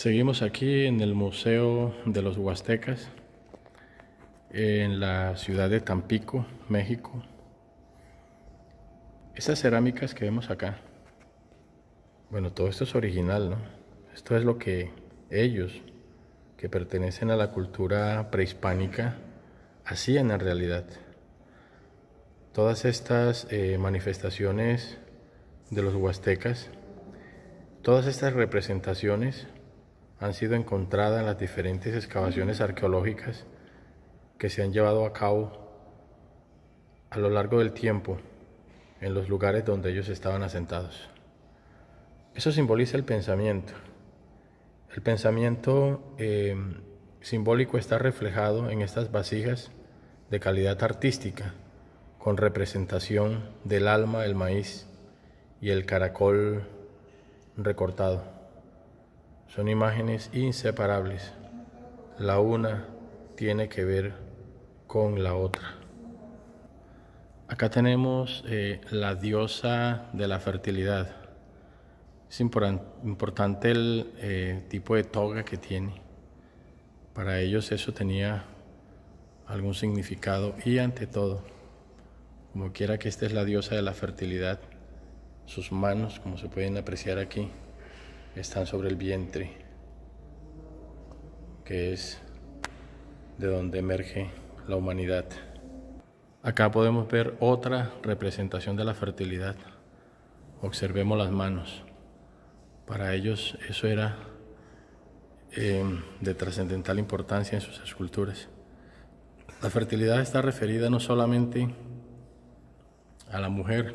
Seguimos aquí en el Museo de los Huastecas, en la ciudad de Tampico, México. Estas cerámicas que vemos acá, bueno, todo esto es original, ¿no? Esto es lo que ellos, que pertenecen a la cultura prehispánica, hacían en realidad. Todas estas eh, manifestaciones de los huastecas, todas estas representaciones, han sido encontradas en las diferentes excavaciones arqueológicas que se han llevado a cabo a lo largo del tiempo en los lugares donde ellos estaban asentados. Eso simboliza el pensamiento. El pensamiento eh, simbólico está reflejado en estas vasijas de calidad artística, con representación del alma, el maíz y el caracol recortado son imágenes inseparables. La una tiene que ver con la otra. Acá tenemos eh, la diosa de la fertilidad. Es importante el eh, tipo de toga que tiene. Para ellos eso tenía algún significado y ante todo, como quiera que esta es la diosa de la fertilidad, sus manos, como se pueden apreciar aquí, están sobre el vientre, que es de donde emerge la humanidad. Acá podemos ver otra representación de la fertilidad. Observemos las manos. Para ellos eso era em, de trascendental importancia en sus esculturas. La fertilidad está referida no solamente a la mujer,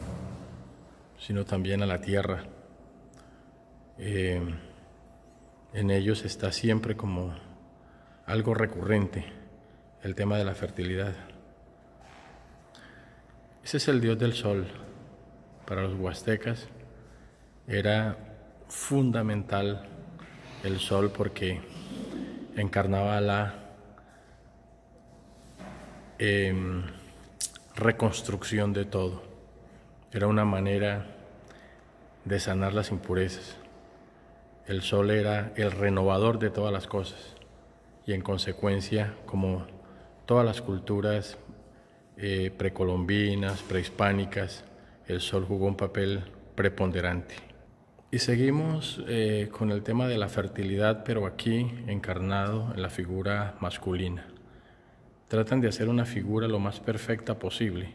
sino también a la tierra. Eh, en ellos está siempre como algo recurrente el tema de la fertilidad. Ese es el dios del sol. Para los huastecas era fundamental el sol porque encarnaba la em, reconstrucción de todo. Era una manera de sanar las impurezas el sol era el renovador de todas las cosas y en consecuencia, como todas las culturas eh, precolombinas, prehispánicas, el sol jugó un papel preponderante. Y seguimos eh, con el tema de la fertilidad, pero aquí encarnado en la figura masculina. Tratan de hacer una figura lo más perfecta posible,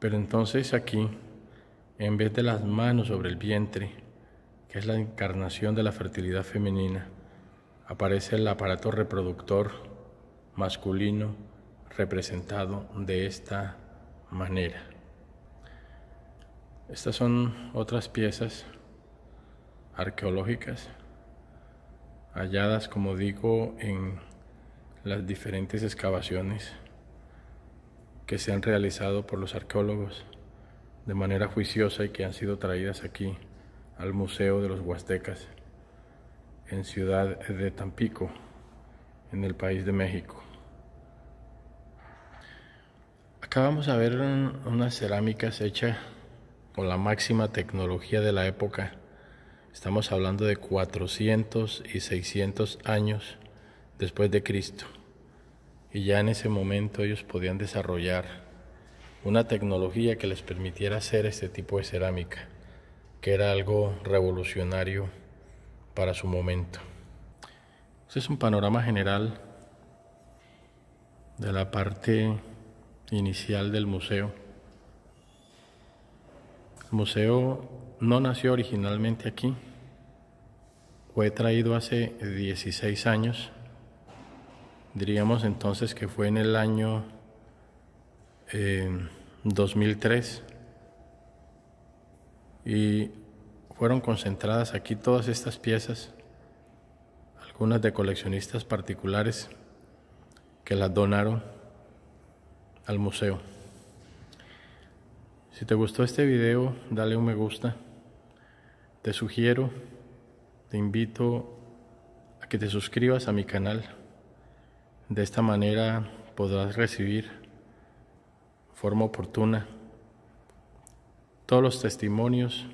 pero entonces aquí, en vez de las manos sobre el vientre, que es la encarnación de la fertilidad femenina, aparece el aparato reproductor masculino representado de esta manera. Estas son otras piezas arqueológicas halladas, como digo, en las diferentes excavaciones que se han realizado por los arqueólogos de manera juiciosa y que han sido traídas aquí al Museo de los Huastecas en Ciudad de Tampico, en el país de México. Acá vamos a ver unas cerámicas hechas con la máxima tecnología de la época. Estamos hablando de 400 y 600 años después de Cristo. Y ya en ese momento ellos podían desarrollar una tecnología que les permitiera hacer este tipo de cerámica que era algo revolucionario para su momento. Este es un panorama general de la parte inicial del museo. El museo no nació originalmente aquí, fue traído hace 16 años, diríamos entonces que fue en el año 2003 eh, y fueron concentradas aquí todas estas piezas, algunas de coleccionistas particulares que las donaron al museo. Si te gustó este video, dale un me gusta. Te sugiero, te invito a que te suscribas a mi canal. De esta manera podrás recibir forma oportuna todos los testimonios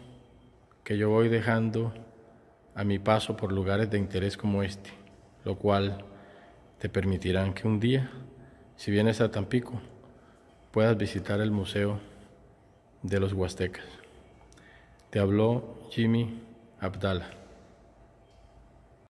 que yo voy dejando a mi paso por lugares de interés como este, lo cual te permitirán que un día, si vienes a Tampico, puedas visitar el Museo de los Huastecas. Te habló Jimmy Abdala.